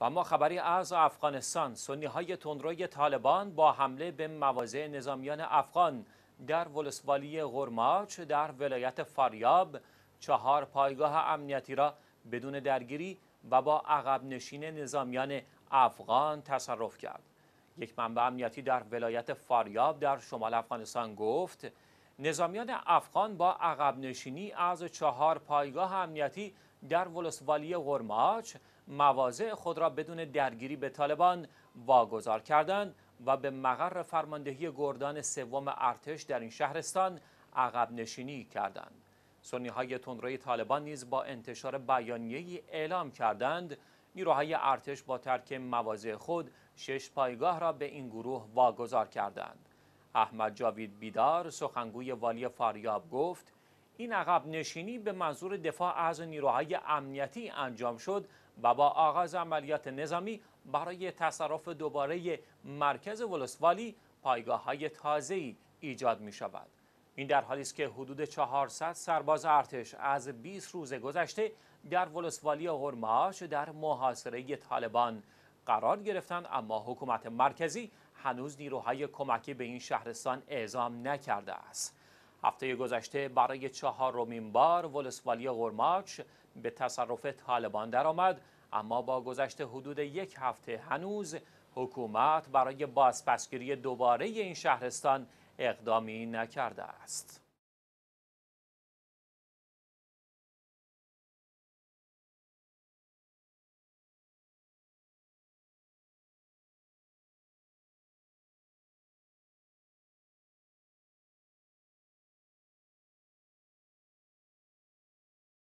و ما خبری از افغانستان سنی های تندروی طالبان با حمله به مواضع نظامیان افغان در ولسوالی غرماچ در ولایت فاریاب چهار پایگاه امنیتی را بدون درگیری و با عقب نشین نظامیان افغان تصرف کرد یک منبع امنیتی در ولایت فاریاب در شمال افغانستان گفت نظامیان افغان با عقب نشینی از چهار پایگاه امنیتی در ولسوالی غرماچ مواضع خود را بدون درگیری به طالبان واگذار کردند و به مقر فرماندهی گردان سوم ارتش در این شهرستان عقب نشینی کردند. سنی های تندروی طالبان نیز با انتشار بیانیه اعلام کردند نیروهای ارتش با ترک مواضع خود شش پایگاه را به این گروه واگذار کردند. احمد جاوید بیدار سخنگوی والی فاریاب گفت این عقب نشینی به منظور دفاع از نیروهای امنیتی انجام شد و با آغاز عملیات نظامی برای تصرف دوباره مرکز ولسوالی پایگاه های تازه ایجاد می شود. این در حالی است که حدود 400 سرباز ارتش از 20 روز گذشته در ولسوالی غرماش در محاصره طالبان قرار گرفتند اما حکومت مرکزی هنوز نیروهای کمکی به این شهرستان اعزام نکرده است. هفته گذشته برای چهارمین بار ولسوالی غرماچ به تصرف طالبان درآمد اما با گذشت حدود یک هفته هنوز حکومت برای بازپسگیری دوباره این شهرستان اقدامی نکرده است.